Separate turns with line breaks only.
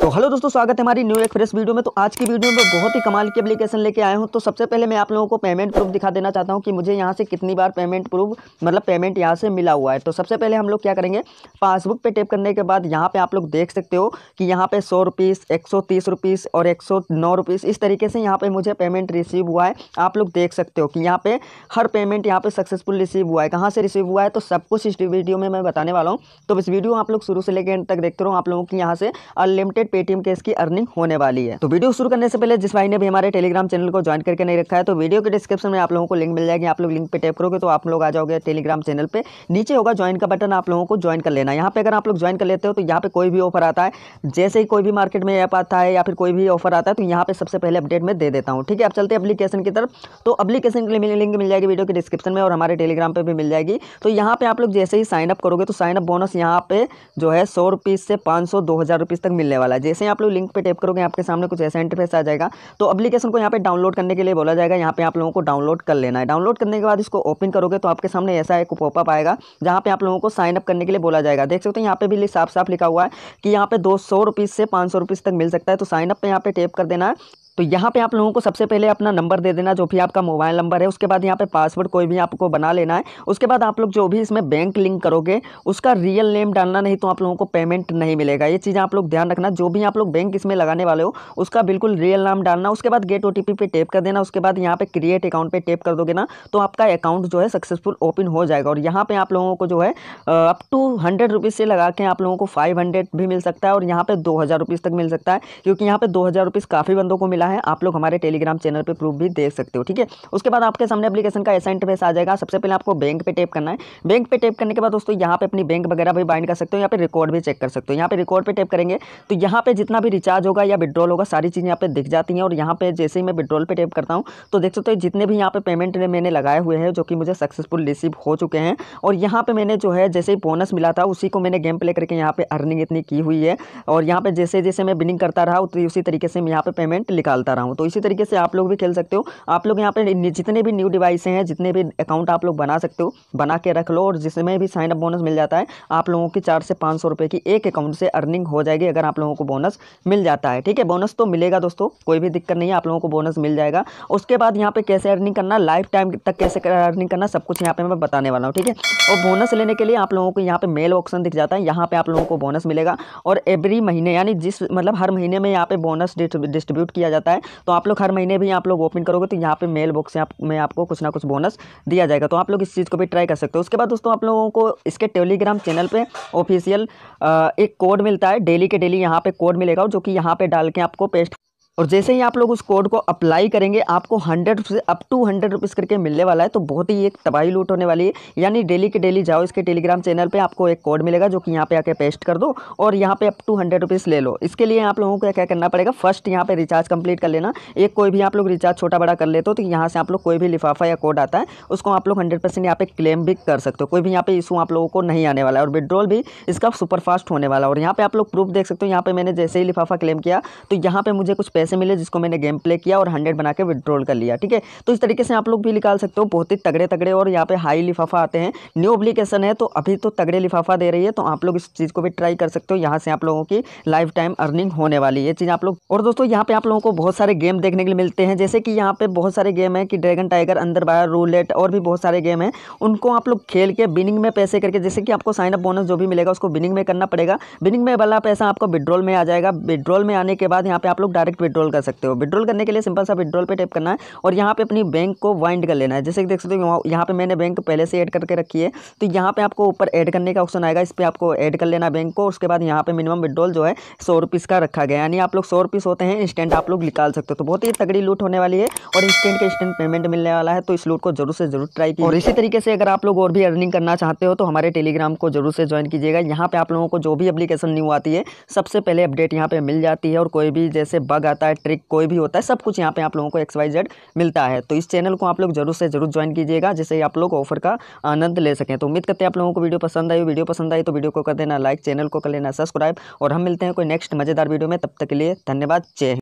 तो हेलो दोस्तों स्वागत है हमारी न्यू एक फ्रेश वीडियो में तो आज की वीडियो में बहुत ही कमाल की एप्लीकेशन लेके आया हूं तो सबसे पहले मैं आप लोगों को पेमेंट प्रूफ दिखा देना चाहता हूं कि मुझे यहां से कितनी बार पेमेंट प्रूफ मतलब पेमेंट यहां से मिला हुआ है तो सबसे पहले हम लोग क्या करेंगे पासबुक पर टैप करने के बाद यहाँ पर आप लोग देख सकते हो कि यहाँ पर सौ रुपीज़ एक सौ तीस और एक सौ नौ इस तरीके से यहाँ पर मुझे पेमेंट रिसीव हुआ है आप लोग देख सकते हो कि यहाँ पर हर पेमेंट यहाँ पर सक्सेसफुल रिसीव हुआ है कहाँ से रिसीव हुआ है तो सब कुछ इस वीडियो में मैं बताने वाला हूँ तो इस वीडियो आप लोग शुरू से लेकर एंड तक देखते रहो आप लोगों की यहाँ से अनलिमिटेड पेटीएम केस की अर्निंग होने वाली है तो वीडियो शुरू करने से पहले जिस भाई ने भी हमारे टेलीग्राम चैनल को ज्वाइन करके नहीं रखा है तो वीडियो के डिस्क्रिप्शन में आप लोगों को लिंक मिल जाएगी आप लोग लिंक पे टैप करोगे तो आप लोग आ जाओगे टेलीग्राम चैनल पर नीचे होगा ज्वाइन का बटन आप लोगों को ज्वाइन कर लेना यहाँ पे अगर आप लोग ज्वाइन कर लेते हो तो यहाँ पे कोई भी ऑफर आता है जैसे ही कोई भी मार्केट में ऐप आता है या फिर कोई भी ऑफर आता है तो यहाँ पे सबसे पहले अपडेट में दे देता हूँ ठीक है आप चलते हैं की तरफ तो अपलीकेशन के लिए लिंक मिल जाएगी वीडियो के डिस्क्रिप्शन में और हमारे टेलीग्राम पर भी मिल जाएगी तो यहाँ पे आप लोग जैसे ही साइनअप करोगे तो साइनअप बोनस यहाँ पे जो है सौ से पाँच सौ दो हज़ार तक मिलने वाला वाला है जैसे आप लोग लिंक पे टैप करोगे आपके सामने कुछ ऐसा इंटरफेस आ जाएगा तो अप्लीकेशन को यहाँ पे डाउनलोड करने के लिए बोला जाएगा यहाँ पे आप लोगों को डाउनलोड कर लेना है डाउनलोड करने के बाद इसको ओपन करोगे तो आपके सामने ऐसा एक पॉपअप आएगा जहाँ पे आप लोगों को साइन अप करने के लिए बोला जाएगा देख सकते हो यहाँ पे भी साफ साफ लिखा हुआ है कि यहाँ पे दो सौ से पाँच सौ तक मिल सकता है तो साइनअप पर यहाँ पे टैप कर देना है तो यहाँ पे आप लोगों को सबसे पहले अपना नंबर दे देना जो भी आपका मोबाइल नंबर है उसके बाद यहाँ पे पासवर्ड कोई भी आपको बना लेना है उसके बाद आप लोग जो भी इसमें बैंक लिंक करोगे उसका रियल नेम डालना नहीं तो आप लोगों को पेमेंट नहीं मिलेगा ये चीज़ आप लोग ध्यान रखना जो भी आप लोग बैंक इसमें लगाने वाले हो उसका बिल्कुल रियल नाम डालना उसके बाद get O T P tap कर देना उसके बाद यहाँ पर क्रिएट अकाउंट पर टेप कर दोगे ना तो आपका अकाउंट जो है सक्सेसफुल ओपन हो जाएगा और यहाँ पे आप लोगों को जो है अप टू हंड्रेड रुपीज़ से लगा के आप लोगों को फाइव हंड्रेड भी मिल सकता है और यहाँ पर दो हज़ार रुपीज़ तक मिल सकता है क्योंकि यहाँ पर दो हज़ार रुपीज़ काफ़ी बंदों को मिला है आप लोग हमारे टेलीग्राम चैनल पर प्रूफ भी देख सकते हो ठीक है उसके बाद आपके सामने अपलीकेशन का ऐसा इंटरफेस आ जाएगा सबसे पहले आपको बैंक पर टेप करना है बैंक पर टेप करने के बाद दोस्तों यहाँ पर अपनी बैंक वगैरह भी बाइंड कर सकते हो यहाँ पर रिकॉर्ड भी चेक कर सकते हो यहाँ पर रिकॉर्ड पर टेप करेंगे तो यहाँ पर जितना भी रिचार्ज होगा या विड्रॉल होगा सारी चीज़ यहाँ पर दिख जाती हैं और यहाँ पर जैसे ही मैं विड्रॉल पर टेप करता हूँ तो देख सकते हो जितने भी यहाँ पर पेमेंट मैंने लगाए हुए हैं जो कि मुझे सक्सेसफुल रिसीव हो चुके हैं और यहाँ पर मैंने जो है जैसे ही बोनस मिला था उसी को मैंने गेम प्ले करके यहाँ पर अर्निंग इतनी की हुई है और यहाँ पर जैसे जैसे मैं बिनिंग करता रहा उसी तरीके से मैं यहाँ पर पेमेंट लिखा डालता हूँ तो इसी तरीके से आप लोग भी खेल सकते हो आप लोग यहाँ पे जितने भी न्यू डिवाइस हैं जितने भी अकाउंट आप लोग बना सकते हो बना के रख लो और जिसमें भी साइन अप बोनस मिल जाता है आप लोगों की चार से पाँच सौ की एक अकाउंट से अर्निंग हो जाएगी अगर आप लोगों को बोनस मिल जाता है ठीक है बोनस तो मिलेगा दोस्तों कोई भी दिक्कत नहीं है आप लोगों को बोनस मिल जाएगा उसके बाद यहाँ पे कैसे अर्निंग करना लाइफ टाइम तक कैसे अर्निंग करना सब कुछ यहाँ पे मैं बताने वाला हूँ ठीक है और बोनस लेने के लिए आप लोगों को यहाँ पे मेल ऑप्शन दिख जाता है यहाँ पे आप लोगों को बोनस मिलेगा और एवरी महीने यानी जिस मतलब हर महीने में यहाँ पे बोनस डिस्ट्रीब्यूट किया जाता जाता है तो आप लोग हर महीने भी आप लोग ओपन करोगे तो यहाँ पे मेल बॉक्स आप, में आपको कुछ ना कुछ बोनस दिया जाएगा तो आप लोग इस चीज़ को भी ट्राई कर सकते हो उसके बाद दोस्तों आप लोगों को इसके टेलीग्राम चैनल पर ऑफिशियल एक कोड मिलता है डेली के डेली यहाँ पर कोड मिलेगा जो कि यहाँ पर डाल के आपको पेस्ट और जैसे ही आप लोग उस कोड को अप्लाई करेंगे आपको हंड्रेड से अप टू हंड्रेड रुपीज़ करके मिलने वाला है तो बहुत ही एक तबाही लूट होने वाली है यानी डेली के डेली जाओ इसके टेलीग्राम चैनल पे आपको एक कोड मिलेगा जो कि यहाँ पे आके पेस्ट कर दो और यहाँ पे अप टू हंड्रेड रुपीज़ ले लो इसके लिए आप लोगों को क्या करना पड़ेगा फर्स्ट यहाँ पर रिचार्ज कंप्लीट कर लेना एक कोई भी आप लोग रिचार्ज छोटा बड़ा कर लेते हो तो यहाँ से आप लोग कोई भी लिफाफा या कोड आता है उसको आप लोग हंड्रेड परसेंट यहाँ पे क्लेम भी कर सकते हो कोई भी यहाँ पे इशू आप लोगों को नहीं आने वाला है और विड्रॉल भी इसका सुपरफास्ट होने वाला है और यहाँ पर आप लोग प्रूफ देख सकते हो यहाँ पर मैंने जैसे ही लिफाफा क्लेम किया तो यहाँ पे मुझे कुछ पैसे मिले जिसको मैंने गेम प्ले किया और हंड्रेड बना के विड्रॉल कर लिया ठीक है तो इस तरीके से आप लोग भी निकाल सकते हो बहुत ही तगड़े तगड़े और यहाँ पे हाई लिफाफा आते हैं न्यू अप्लीकेशन है तो अभी तो तगड़े लिफाफा दे रही है तो आप लोग इस चीज़ को भी ट्राई कर सकते हो यहाँ से आप लोगों की लाइफ टाइम अर्निंग होने वाली है चीज़ आप लोग और दोस्तों यहाँ पे आप लोगों को बहुत सारे गेम देखने के लिए मिलते हैं जैसे कि यहाँ पे बहुत सारे गेम है कि ड्रैगन टाइगर अंदर बाहर रूलेट और भी बहुत सारे गेम है उनको आप लोग खेल के बिनिंग में पैसे करके जैसे कि आपको साइनअप बोनस जो भी मिलेगा उसको बिनिंग में करना पड़ेगा बिनिंग में वाला पैसा आपको विड्रॉल में आ जाएगा विड्रॉल में आने के बाद यहाँ पे आप लोग डायरेक्ट विड्रॉल कर सकते हो विड्रॉल करने के लिए सिंपल सा विड्रॉल पे टैप करना है और यहाँ पे अपनी बैंक को वाइंड कर लेना है जैसे कि देख सकते हो यहाँ पे मैंने बैंक पहले से ऐड करके रखी है तो यहाँ पे आपको ऊपर ऐड करने का ऑप्शन आएगा इस पर आपको ऐड कर लेना बैंक को उसके बाद यहाँ पे मिनिमम विड्रॉल जो है सौ रुपीज़ का रखा गया यानी आप लोग सौ रुपीज़ होते हैं इंस्टेंट आप लोग निकाल सकते हो तो बहुत ही तगड़ी लूट होने वाली है और इंस्टेंट के इंस्टेंट पेमेंट मिलने वाला है तो इस लूट को जरूर से जरूर ट्राई की और इसी तरीके से अगर आप लोग और भी अर्निंग करना चाहते हो तो हमारे टेलीग्राम को जरूर से ज्वाइन कीजिएगा यहाँ पे आप लोगों को जो भी अप्लीकेशन न्यू आती है सबसे पहले अपडेट यहाँ पे मिल जाती है और कोई भी जैसे बग आती जाता है ट्रिक कोई भी होता है सब कुछ यहाँ पे आप लोगों को एक्स वाई जेड मिलता है तो इस चैनल को आप लोग जरूर से जरूर ज्वाइन कीजिएगा जिससे आप लोग ऑफर का आनंद ले सकें तो उम्मीद करते हैं आप लोगों को वीडियो पसंद आई वीडियो पसंद आई तो वीडियो को कर देना लाइक चैनल को कर लेना सब्सक्राइब और हम मिलते हैं कोई नेक्स्ट मज़ेदार वीडियो में तब तक के लिए धन्यवाद जय